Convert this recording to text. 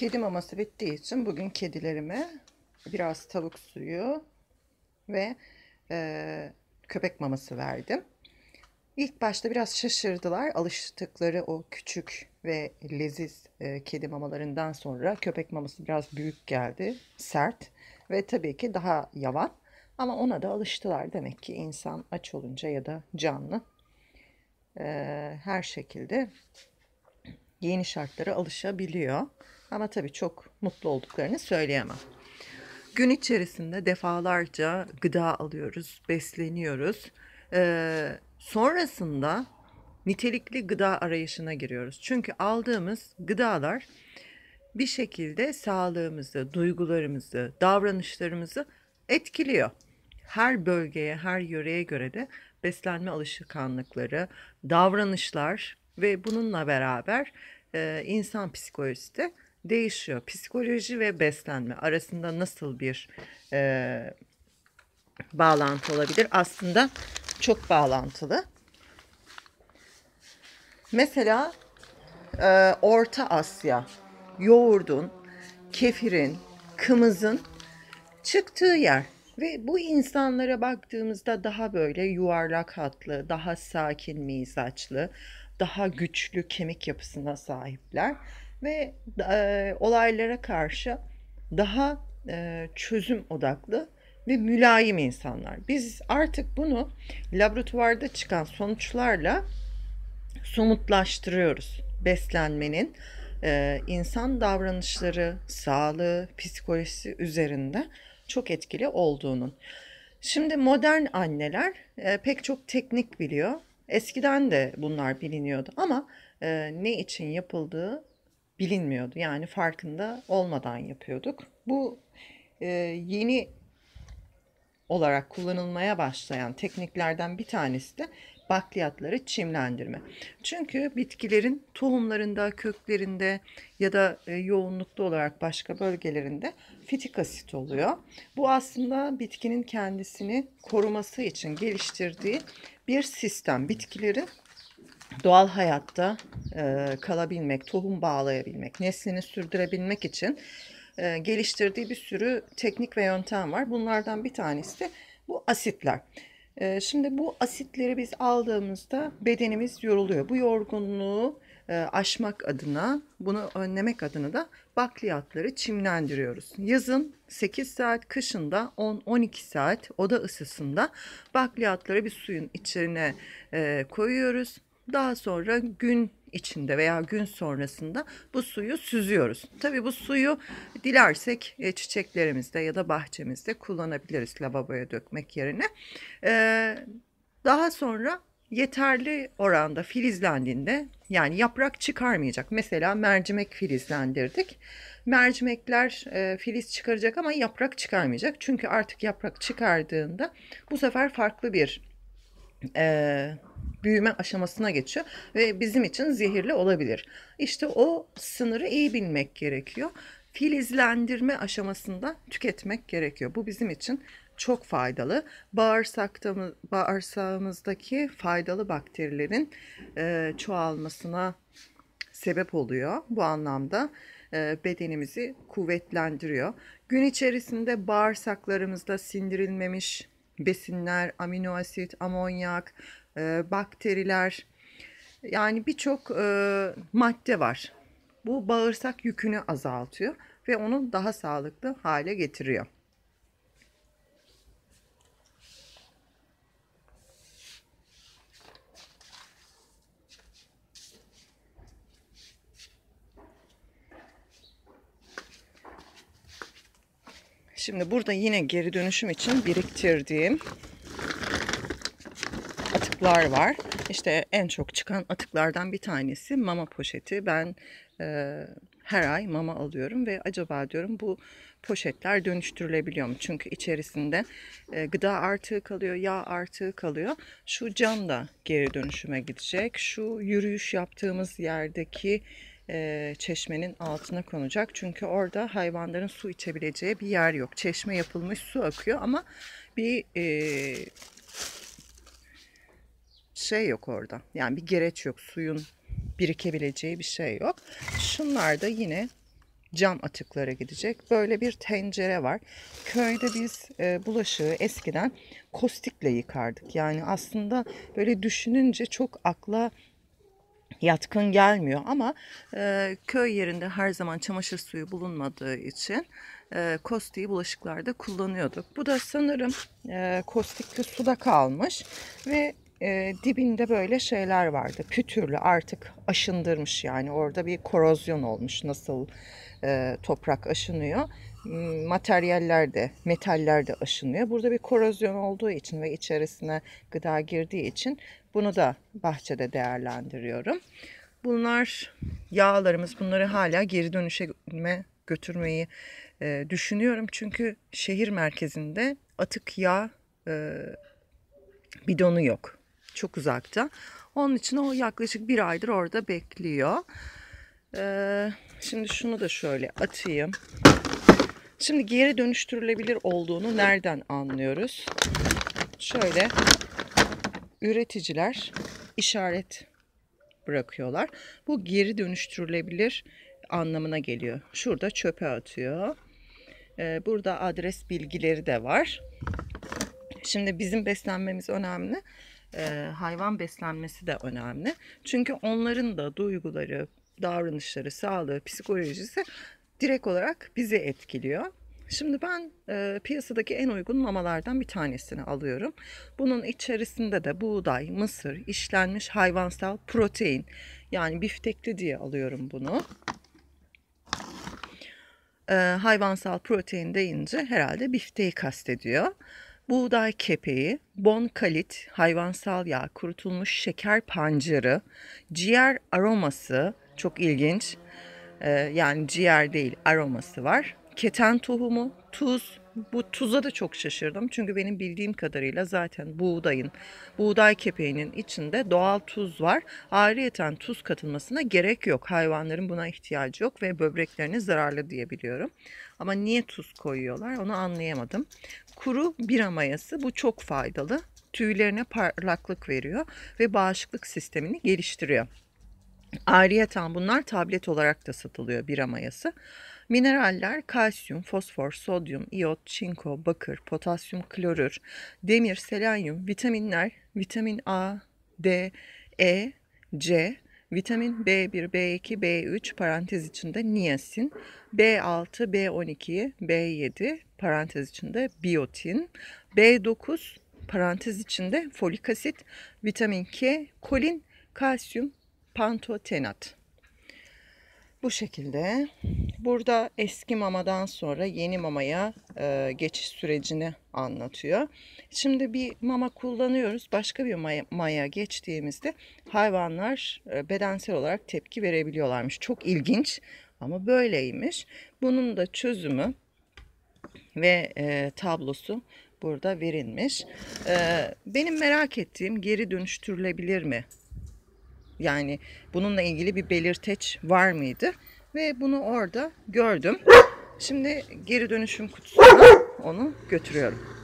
Kedi maması bittiği için bugün kedilerime biraz tavuk suyu ve e, köpek maması verdim. İlk başta biraz şaşırdılar. Alıştıkları o küçük ve leziz e, kedi mamalarından sonra köpek maması biraz büyük geldi. Sert ve tabii ki daha yavan. Ama ona da alıştılar. Demek ki insan aç olunca ya da canlı e, her şekilde yeni şartlara alışabiliyor. Ama tabii çok mutlu olduklarını söyleyemem. Gün içerisinde defalarca gıda alıyoruz, besleniyoruz. Ee, sonrasında nitelikli gıda arayışına giriyoruz. Çünkü aldığımız gıdalar bir şekilde sağlığımızı, duygularımızı, davranışlarımızı etkiliyor. Her bölgeye, her yöreye göre de beslenme alışkanlıkları, davranışlar ve bununla beraber e, insan psikolojisi de değişiyor. Psikoloji ve beslenme arasında nasıl bir e, bağlantı olabilir? Aslında çok bağlantılı. Mesela e, Orta Asya yoğurdun, kefirin, kımızın çıktığı yer. Ve bu insanlara baktığımızda daha böyle yuvarlak hatlı, daha sakin mizaçlı, daha güçlü kemik yapısına sahipler ve e, olaylara karşı daha e, çözüm odaklı ve mülayim insanlar. Biz artık bunu laboratuvarda çıkan sonuçlarla somutlaştırıyoruz. Beslenmenin e, insan davranışları, sağlığı, psikolojisi üzerinde çok etkili olduğunun. Şimdi modern anneler e, pek çok teknik biliyor. Eskiden de bunlar biliniyordu ama e, ne için yapıldığı bilinmiyordu. Yani farkında olmadan yapıyorduk. Bu e, yeni olarak kullanılmaya başlayan tekniklerden bir tanesi de bakliyatları çimlendirme. Çünkü bitkilerin tohumlarında, köklerinde ya da e, yoğunluklu olarak başka bölgelerinde fitik asit oluyor. Bu aslında bitkinin kendisini koruması için geliştirdiği bir sistem. Bitkileri doğal hayatta e, kalabilmek, tohum bağlayabilmek, neslini sürdürebilmek için e, geliştirdiği bir sürü teknik ve yöntem var. Bunlardan bir tanesi de bu asitler. E, şimdi bu asitleri biz aldığımızda bedenimiz yoruluyor. Bu yorgunluğu e, aşmak adına, bunu önlemek adına da bakliyatları çimlendiriyoruz. Yazın 8 saat, kışında 10-12 saat oda ısısında bakliyatları bir suyun içine e, koyuyoruz daha sonra gün içinde veya gün sonrasında bu suyu süzüyoruz. Tabii bu suyu dilersek e, çiçeklerimizde ya da bahçemizde kullanabiliriz lavaboya dökmek yerine. E, daha sonra yeterli oranda filizlendiğinde yani yaprak çıkarmayacak. Mesela mercimek filizlendirdik. Mercimekler e, filiz çıkaracak ama yaprak çıkarmayacak. Çünkü artık yaprak çıkardığında bu sefer farklı bir e, büyüme aşamasına geçiyor ve bizim için zehirli olabilir. İşte o sınırı iyi bilmek gerekiyor. Filizlendirme aşamasında tüketmek gerekiyor. Bu bizim için çok faydalı. Bağırsakta, bağırsağımızdaki faydalı bakterilerin e, çoğalmasına sebep oluyor. Bu anlamda e, bedenimizi kuvvetlendiriyor. Gün içerisinde bağırsaklarımızda sindirilmemiş besinler, amino asit, amonyak, e, bakteriler yani birçok e, madde var. Bu bağırsak yükünü azaltıyor ve onu daha sağlıklı hale getiriyor. Şimdi burada yine geri dönüşüm için biriktirdiğim atıklar var. İşte en çok çıkan atıklardan bir tanesi mama poşeti. Ben e, her ay mama alıyorum ve acaba diyorum bu poşetler dönüştürülebiliyor mu? Çünkü içerisinde e, gıda artığı kalıyor, yağ artığı kalıyor. Şu cam da geri dönüşüme gidecek. Şu yürüyüş yaptığımız yerdeki e, çeşmenin altına konacak. Çünkü orada hayvanların su içebileceği bir yer yok. Çeşme yapılmış su akıyor ama bir e, şey yok orada. Yani bir gereç yok. Suyun birikebileceği bir şey yok. Şunlar da yine cam atıklara gidecek. Böyle bir tencere var. Köyde biz e, bulaşığı eskiden kostikle yıkardık. Yani aslında böyle düşününce çok akla yatkın gelmiyor ama e, köy yerinde her zaman çamaşır suyu bulunmadığı için e, kostiği bulaşıklarda kullanıyorduk. Bu da sanırım e, kostikli suda kalmış ve e, dibinde böyle şeyler vardı. Pütürlü artık aşındırmış yani orada bir korozyon olmuş nasıl e, toprak aşınıyor. Hmm, materyaller de metaller de aşınıyor. Burada bir korozyon olduğu için ve içerisine gıda girdiği için bunu da bahçede değerlendiriyorum. Bunlar yağlarımız bunları hala geri dönüşüme götürmeyi e, düşünüyorum. Çünkü şehir merkezinde atık yağ e, bidonu yok. Çok uzakta. Onun için o yaklaşık bir aydır orada bekliyor. Ee, şimdi şunu da şöyle atayım. Şimdi geri dönüştürülebilir olduğunu nereden anlıyoruz? Şöyle üreticiler işaret bırakıyorlar. Bu geri dönüştürülebilir anlamına geliyor. Şurada çöpe atıyor. Ee, burada adres bilgileri de var. Şimdi bizim beslenmemiz önemli e, hayvan beslenmesi de önemli. Çünkü onların da duyguları, davranışları, sağlığı, psikolojisi direkt olarak bizi etkiliyor. Şimdi ben e, piyasadaki en uygun mamalardan bir tanesini alıyorum. Bunun içerisinde de buğday, mısır, işlenmiş hayvansal protein yani biftekli diye alıyorum bunu. E, hayvansal protein deyince herhalde bifteği kastediyor buğday kepeği, bon kalit, hayvansal yağ, kurutulmuş şeker pancarı, ciğer aroması çok ilginç. Ee, yani ciğer değil aroması var. Keten tohumu, tuz, bu tuza da çok şaşırdım. Çünkü benim bildiğim kadarıyla zaten buğdayın, buğday kepeğinin içinde doğal tuz var. Ayrıyeten tuz katılmasına gerek yok. Hayvanların buna ihtiyacı yok ve böbreklerini zararlı diyebiliyorum. Ama niye tuz koyuyorlar onu anlayamadım. Kuru bira mayası bu çok faydalı. Tüylerine parlaklık veriyor ve bağışıklık sistemini geliştiriyor. Ayrıyeten bunlar tablet olarak da satılıyor bira mayası. Mineraller kalsiyum, fosfor, sodyum, Iot, çinko, bakır, potasyum, klorür, demir, selenyum, vitaminler, vitamin A, D, E, C, vitamin B1, B2, B3 parantez içinde niyasin, B6, B12, B7 parantez içinde Biotin), B9 parantez içinde folik asit, vitamin K, kolin, kalsiyum, pantotenat. Bu şekilde. Burada eski mamadan sonra yeni mamaya e, geçiş sürecini anlatıyor. Şimdi bir mama kullanıyoruz. Başka bir maya, maya geçtiğimizde hayvanlar e, bedensel olarak tepki verebiliyorlarmış. Çok ilginç ama böyleymiş. Bunun da çözümü ve e, tablosu burada verilmiş. E, benim merak ettiğim geri dönüştürülebilir mi yani bununla ilgili bir belirteç var mıydı? Ve bunu orada gördüm. Şimdi geri dönüşüm kutusuna onu götürüyorum.